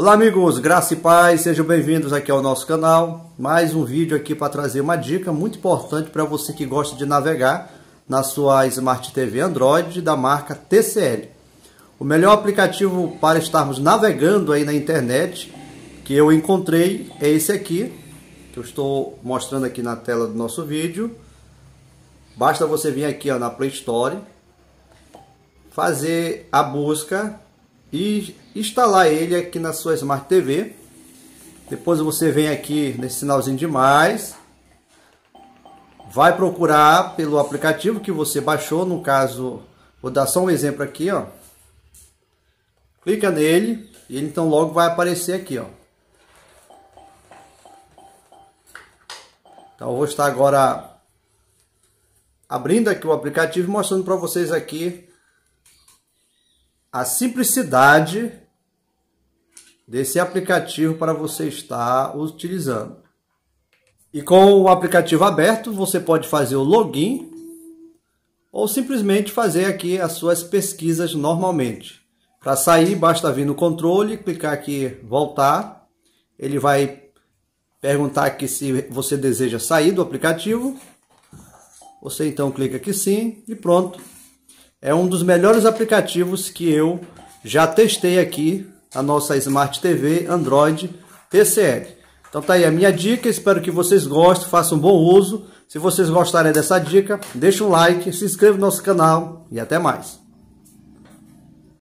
Olá amigos, graça e paz, sejam bem-vindos aqui ao nosso canal. Mais um vídeo aqui para trazer uma dica muito importante para você que gosta de navegar na sua Smart TV Android da marca TCL. O melhor aplicativo para estarmos navegando aí na internet que eu encontrei é esse aqui, que eu estou mostrando aqui na tela do nosso vídeo. Basta você vir aqui ó, na Play Store, fazer a busca e instalar ele aqui na sua Smart TV. Depois você vem aqui nesse sinalzinho de mais, vai procurar pelo aplicativo que você baixou, no caso, vou dar só um exemplo aqui, ó. Clica nele e ele então logo vai aparecer aqui, ó. Então eu vou estar agora abrindo aqui o aplicativo mostrando para vocês aqui a simplicidade desse aplicativo para você estar utilizando. E com o aplicativo aberto, você pode fazer o login ou simplesmente fazer aqui as suas pesquisas normalmente. Para sair, basta vir no controle, clicar aqui voltar. Ele vai perguntar aqui se você deseja sair do aplicativo. Você então clica aqui sim e pronto. É um dos melhores aplicativos que eu já testei aqui a nossa Smart TV Android TCL. Então tá aí a minha dica, espero que vocês gostem, façam bom uso. Se vocês gostarem dessa dica, deixa um like, se inscreva no nosso canal e até mais.